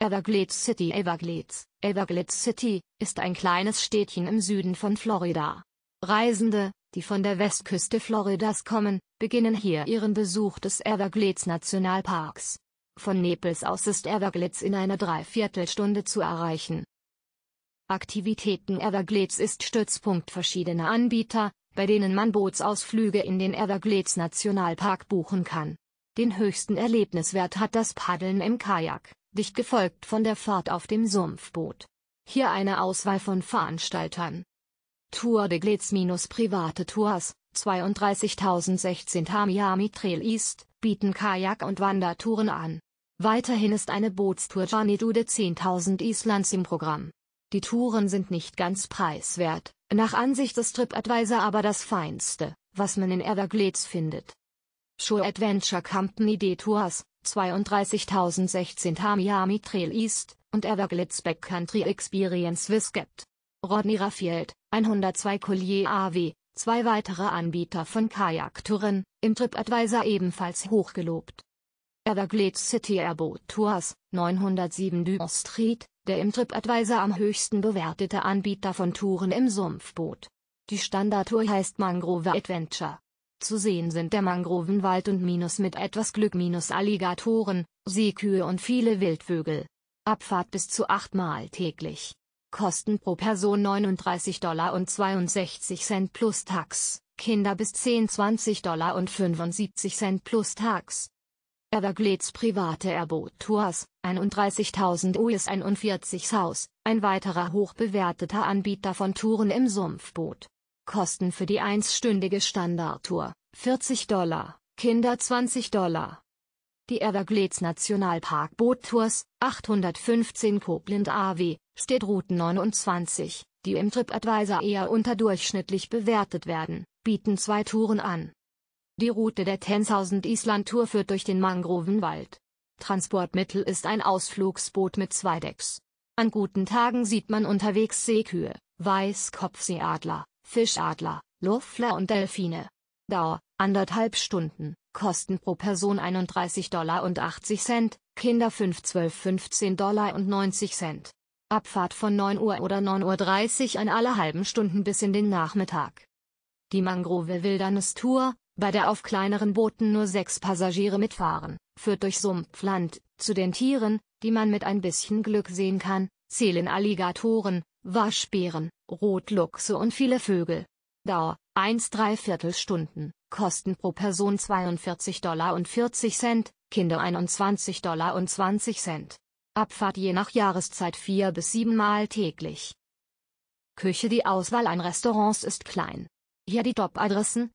Everglades City Everglades, Everglades City, ist ein kleines Städtchen im Süden von Florida. Reisende, die von der Westküste Floridas kommen, beginnen hier ihren Besuch des Everglades Nationalparks. Von Naples aus ist Everglades in einer Dreiviertelstunde zu erreichen. Aktivitäten Everglades ist Stützpunkt verschiedener Anbieter, bei denen man Bootsausflüge in den Everglades Nationalpark buchen kann. Den höchsten Erlebniswert hat das Paddeln im Kajak dicht gefolgt von der Fahrt auf dem Sumpfboot. Hier eine Auswahl von Veranstaltern. Tour de Glitz minus private Tours, 32.016 Tamiami Trail East, bieten Kajak- und Wandertouren an. Weiterhin ist eine Bootstour Johnny Dude 10.000 Islands im Programm. Die Touren sind nicht ganz preiswert, nach Ansicht des TripAdvisor aber das Feinste, was man in Everglades findet. Sure Adventure Company D Tours, 32.016 Tamiami Trail East, und Everglitz Backcountry Experience Wiskept. Rodney Raffield, 102 Collier AW, zwei weitere Anbieter von Kajaktouren, im TripAdvisor ebenfalls hochgelobt. Everglades City Airboat Tours, 907 Dune Street, der im TripAdvisor am höchsten bewertete Anbieter von Touren im Sumpfboot. Die Standardtour heißt Mangrove Adventure. Zu sehen sind der Mangrovenwald und minus mit etwas Glück minus Alligatoren, Seekühe und viele Wildvögel. Abfahrt bis zu achtmal täglich. Kosten pro Person 39 Dollar und 62 Cent plus Tax, Kinder bis 10 20 Dollar und 75 Cent plus Tax. Everglades private Airboat-Tours, 31.000 US 41 Haus, ein weiterer hochbewerteter Anbieter von Touren im Sumpfboot. Kosten für die einstündige Standardtour 40 Dollar, Kinder 20 Dollar. Die Everglades Nationalpark Boot Tours 815 Koblenz AW steht Route 29, die im TripAdvisor eher unterdurchschnittlich bewertet werden, bieten zwei Touren an. Die Route der 10.000 Island Tour führt durch den Mangrovenwald. Transportmittel ist ein Ausflugsboot mit zwei Decks. An guten Tagen sieht man unterwegs Seekühe, Weißkopfseeadler, Fischadler, Luffler und Delfine. Dauer, anderthalb Stunden, Kosten pro Person 31 Dollar und 80 Cent, Kinder 5, 12, 15 Dollar und 90 Cent. Abfahrt von 9 Uhr oder 9.30 Uhr an alle halben Stunden bis in den Nachmittag. Die mangrove Wilderness tour bei der auf kleineren Booten nur sechs Passagiere mitfahren, führt durch Sumpfland, zu den Tieren, die man mit ein bisschen Glück sehen kann, zählen Alligatoren, Waschbären, Rotluchse und viele Vögel. Dauer 1 3 Stunden, Kosten pro Person 42 Dollar, und 40 Cent, Kinder 21 Dollar. und 20 Cent. Abfahrt je nach Jahreszeit 4 bis 7 Mal täglich. Küche Die Auswahl an Restaurants ist klein. Hier die Top-Adressen,